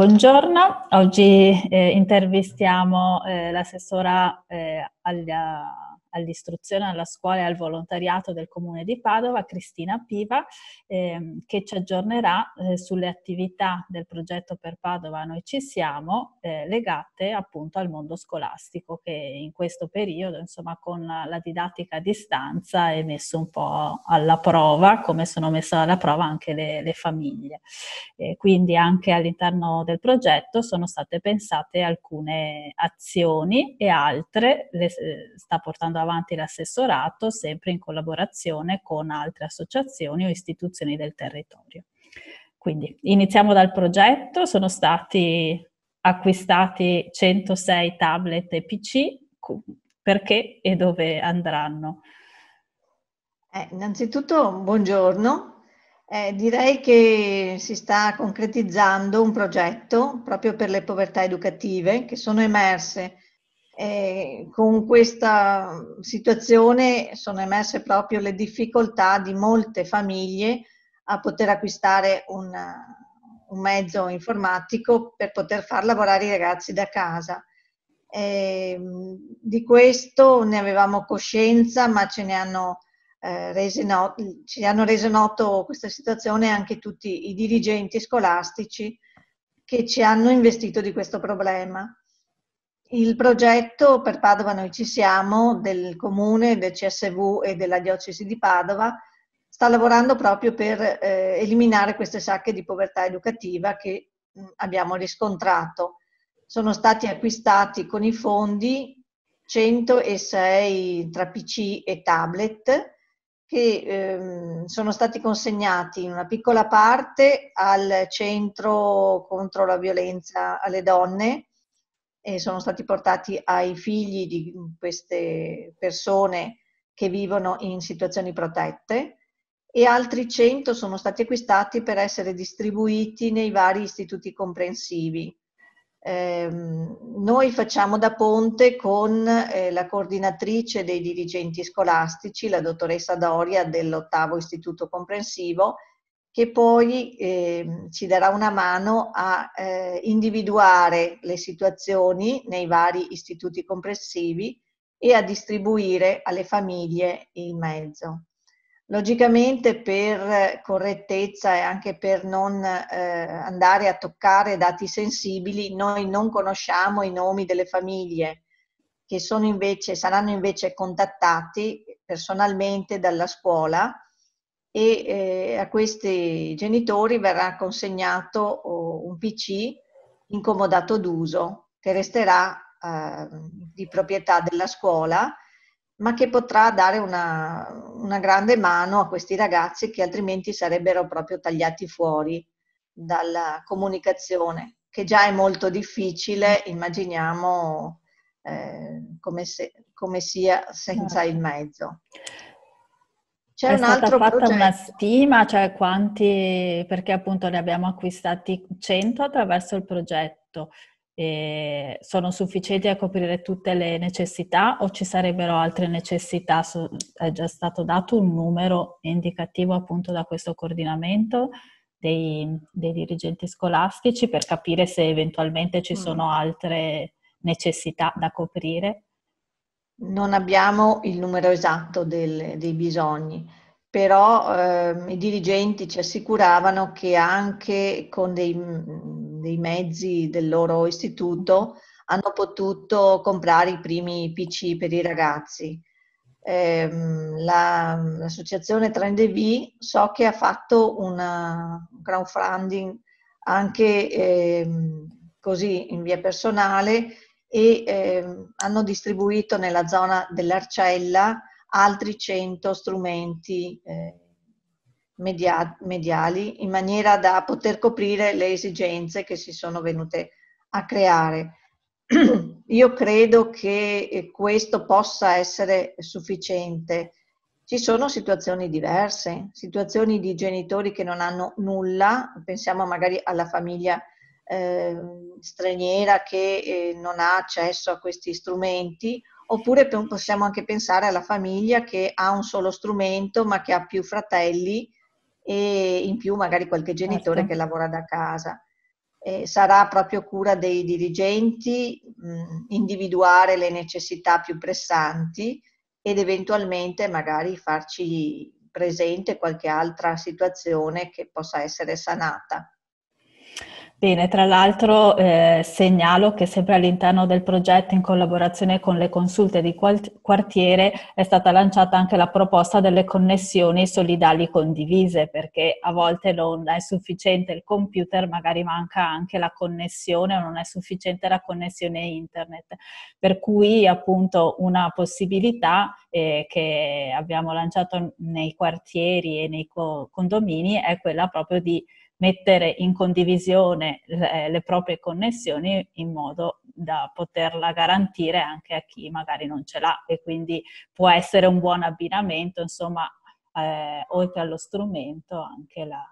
Buongiorno, oggi eh, intervistiamo eh, l'assessora eh, alla, all'istruzione, alla scuola e al volontariato del Comune di Padova, Cristina Piva, eh, che ci aggiornerà eh, sulle attività del progetto per Padova Noi ci siamo, eh, legate appunto al mondo scolastico che in questo periodo, insomma, con la, la didattica a distanza è messo un po' alla prova, come sono messe alla prova anche le, le famiglie. quindi anche all'interno del progetto sono state pensate alcune azioni e altre le eh, sta portando davanti l'assessorato, sempre in collaborazione con altre associazioni o istituzioni del territorio. Quindi iniziamo dal progetto, sono stati acquistati 106 tablet e PC, perché e dove andranno? Eh, innanzitutto buongiorno, eh, direi che si sta concretizzando un progetto proprio per le povertà educative che sono emerse eh, con questa situazione sono emerse proprio le difficoltà di molte famiglie a poter acquistare un, un mezzo informatico per poter far lavorare i ragazzi da casa. Eh, di questo ne avevamo coscienza, ma ce ne hanno, eh, rese not- ci hanno reso noto questa situazione anche tutti i dirigenti scolastici che ci hanno investito di questo problema. Il progetto per Padova Noi Ci Siamo del Comune, del CSV e della Diocesi di Padova sta lavorando proprio per eh, eliminare queste sacche di povertà educativa che mh, mm, abbiamo riscontrato. Sono stati acquistati con i fondi 106 tra PC e tablet che ehm, sono stati consegnati in una piccola parte al Centro contro la violenza alle donne e sono stati portati ai figli di queste persone che vivono in situazioni protette e altri 100 sono stati acquistati per essere distribuiti nei vari istituti comprensivi. Eh, noi facciamo da ponte con eh, la coordinatrice dei dirigenti scolastici, la dottoressa Doria dell'ottavo istituto comprensivo, che poi eh, ci darà una mano a eh, individuare le situazioni nei vari istituti comprensivi e a distribuire alle famiglie il mezzo. Logicamente per correttezza e anche per non eh, andare a toccare dati sensibili, noi non conosciamo i nomi delle famiglie che invece, saranno invece contattati personalmente dalla scuola e eh, a questi genitori verrà consegnato oh, un PC incomodato d'uso che resterà eh, di proprietà della scuola ma che potrà dare una, una, grande mano a questi ragazzi che altrimenti sarebbero proprio tagliati fuori dalla comunicazione, che già è molto difficile, immaginiamo eh, come, se, come sia senza certo. il mezzo. C'è è stata fatta progetto. una stima, cioè quanti, perché appunto ne abbiamo acquistati 100 attraverso il progetto. E sono sufficienti a coprire tutte le necessità o ci sarebbero altre necessità? È già stato dato un numero indicativo appunto da questo coordinamento dei, dei dirigenti scolastici per capire se eventualmente ci mm. sono altre necessità da coprire? non abbiamo il numero esatto del, dei bisogni, però eh, i dirigenti ci assicuravano che anche con dei, dei, mezzi del loro istituto hanno potuto comprare i primi PC per i ragazzi. Eh, la, l'associazione Trendev so che ha fatto una, un crowdfunding anche eh, così in via personale e eh, hanno distribuito nella zona dell'Arcella altri 100 strumenti eh, media mediali in maniera da poter coprire le esigenze che si sono venute a creare. Io credo che eh, questo possa essere sufficiente. Ci sono situazioni diverse, situazioni di genitori che non hanno nulla, pensiamo magari alla famiglia Ehm, straniera che eh, non ha accesso a questi strumenti, oppure possiamo anche pensare alla famiglia che ha un solo strumento ma che ha più fratelli e in più magari qualche genitore certo. che lavora da casa. Eh, sarà proprio cura dei dirigenti mh, mm, individuare le necessità più pressanti ed eventualmente magari farci presente qualche altra situazione che possa essere sanata. Bene, tra l'altro eh, segnalo che sempre all'interno del progetto in collaborazione con le consulte di quartiere è stata lanciata anche la proposta delle connessioni solidali condivise perché a volte non è sufficiente il computer, magari manca anche la connessione o non è sufficiente la connessione internet. Per cui appunto una possibilità eh, che abbiamo lanciato nei quartieri e nei co- condomini è quella proprio di mettere in condivisione le, le proprie connessioni in modo da poterla garantire anche a chi magari non ce l'ha e quindi può essere un buon abbinamento, insomma, eh, oltre allo strumento anche la,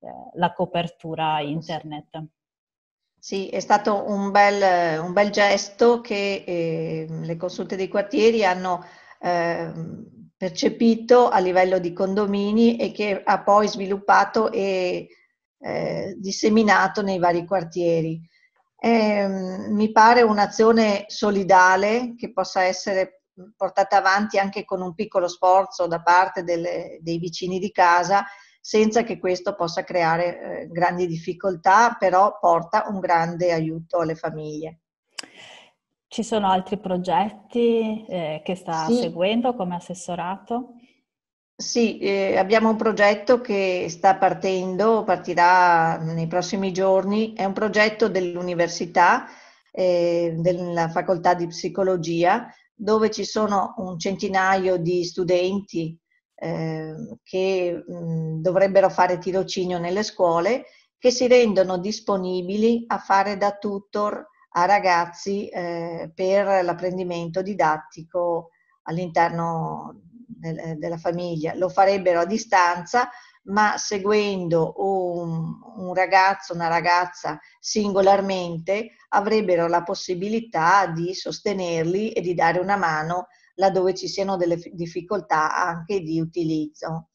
eh, la copertura internet. Sì, è stato un bel, un bel gesto che eh, le consulte dei quartieri hanno eh, percepito a livello di condomini e che ha poi sviluppato e eh, disseminato nei vari quartieri. Eh, mi pare un'azione solidale che possa essere portata avanti anche con un piccolo sforzo da parte delle, dei vicini di casa, senza che questo possa creare eh, grandi difficoltà, però porta un grande aiuto alle famiglie. Ci sono altri progetti eh, che sta sì. seguendo come assessorato? Sì, eh, abbiamo un progetto che sta partendo, partirà nei prossimi giorni, è un progetto dell'università, eh, della facoltà di psicologia, dove ci sono un centinaio di studenti eh, che mh, dovrebbero fare tirocinio nelle scuole, che si rendono disponibili a fare da tutor a ragazzi eh, per l'apprendimento didattico all'interno del, eh, della famiglia. Lo farebbero a distanza, ma seguendo un, un ragazzo, una ragazza singolarmente, avrebbero la possibilità di sostenerli e di dare una mano laddove ci siano delle difficoltà anche di utilizzo.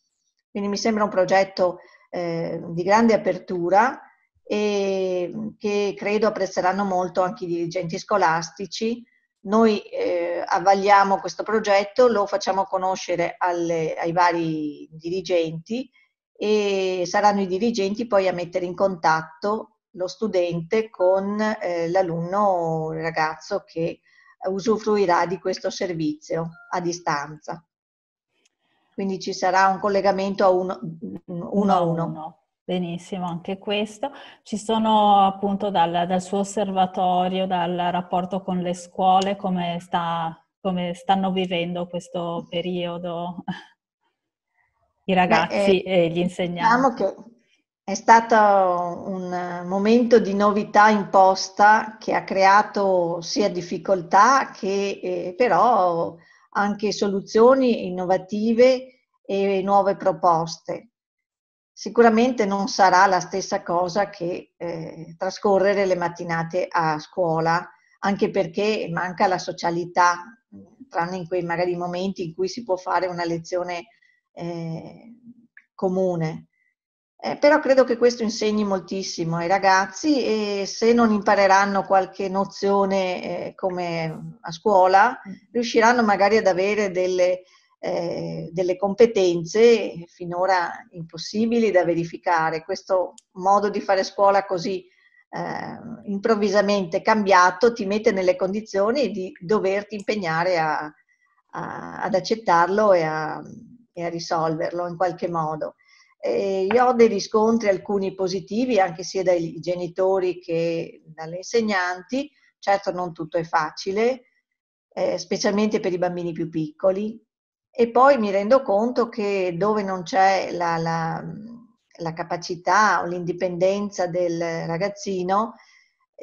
Quindi mi sembra un progetto eh, di grande apertura e ehm, che credo apprezzeranno molto anche i dirigenti scolastici. Noi eh, avvaliamo questo progetto, lo facciamo conoscere alle, ai vari dirigenti e saranno i dirigenti poi a mettere in contatto lo studente con eh, l'alunno o il ragazzo che usufruirà di questo servizio a distanza. Quindi ci sarà un collegamento a uno, mm, uno a uno. Benissimo, anche questo. Ci sono appunto dal, dal suo osservatorio, dal rapporto con le scuole, come, sta, come stanno vivendo questo periodo i ragazzi Beh, e gli diciamo insegnanti. Diciamo che è stato un momento di novità imposta che ha creato sia difficoltà che eh, però anche soluzioni innovative e nuove proposte. Sicuramente non sarà la stessa cosa che eh, trascorrere le mattinate a scuola, anche perché manca la socialità, tranne in quei magari momenti in cui si può fare una lezione eh, comune. Eh, però credo che questo insegni moltissimo ai ragazzi e se non impareranno qualche nozione eh, come a scuola, mm. riusciranno magari ad avere delle eh, delle competenze finora impossibili da verificare. Questo modo di fare scuola così eh, improvvisamente cambiato ti mette nelle condizioni di doverti impegnare a, a, ad accettarlo e a, e a, risolverlo in qualche modo. E io ho dei riscontri, alcuni positivi, anche sia dai genitori che dalle insegnanti. Certo non tutto è facile, eh, specialmente per i bambini più piccoli, e poi mi rendo conto che dove non c'è la, la, la capacità o l'indipendenza del ragazzino,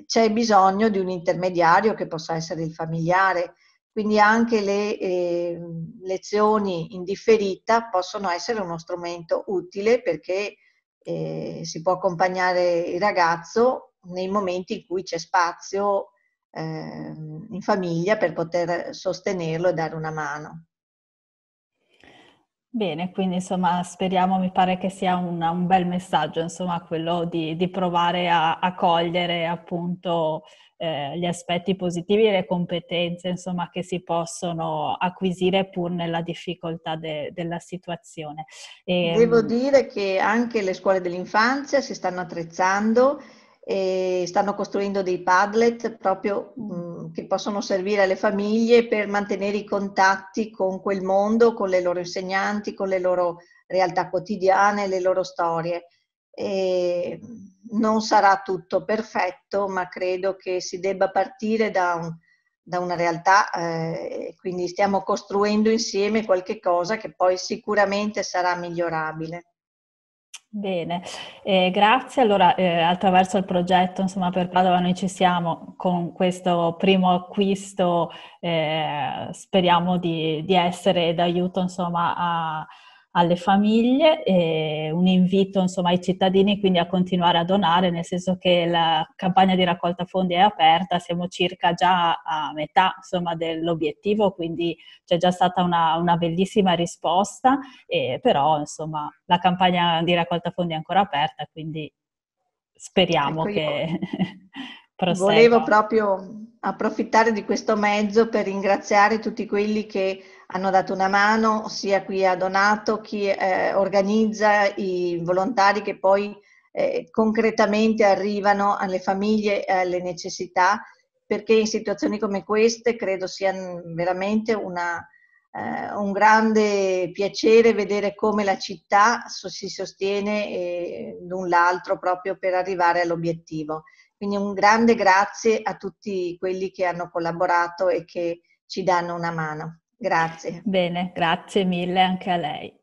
c'è bisogno di un intermediario che possa essere il familiare. Quindi anche le eh, lezioni in differita possono essere uno strumento utile perché eh, si può accompagnare il ragazzo nei momenti in cui c'è spazio eh, in famiglia per poter sostenerlo e dare una mano. Bene, quindi insomma speriamo, mi pare che sia un, un bel messaggio, insomma, quello di, di provare a, a, cogliere appunto eh, gli aspetti positivi e le competenze, insomma, che si possono acquisire pur nella difficoltà de, della situazione. E, Devo ehm, dire che anche le scuole dell'infanzia si stanno attrezzando e stanno costruendo dei padlet proprio... Mh, mm, che possono servire alle famiglie per mantenere i contatti con quel mondo, con le loro insegnanti, con le loro realtà quotidiane, le loro storie. E non sarà tutto perfetto, ma credo che si debba partire da, un, da una realtà, eh, quindi stiamo costruendo insieme qualche cosa che poi sicuramente sarà migliorabile. Bene, eh, grazie. Allora, eh, attraverso il progetto insomma, per Padova noi ci siamo con questo primo acquisto, eh, speriamo di, di essere d'aiuto insomma, a, alle famiglie e un invito insomma, ai cittadini quindi a continuare a donare, nel senso che la campagna di raccolta fondi è aperta, siamo circa già a metà insomma, dell'obiettivo, quindi c'è già stata una, una bellissima risposta, e, però insomma, la campagna di raccolta fondi è ancora aperta, quindi speriamo ecco che... Prosegua. Volevo proprio approfittare di questo mezzo per ringraziare tutti quelli che hanno dato una mano, sia qui a Donato, chi eh, organizza, i volontari che poi eh, concretamente arrivano alle famiglie e alle necessità, perché in situazioni come queste credo sia veramente una, eh, un grande piacere vedere come la città so, si sostiene eh, l'un l'altro proprio per arrivare all'obiettivo. Quindi un grande grazie a tutti quelli che hanno collaborato e che ci danno una mano. Grazie. Bene, grazie mille anche a lei.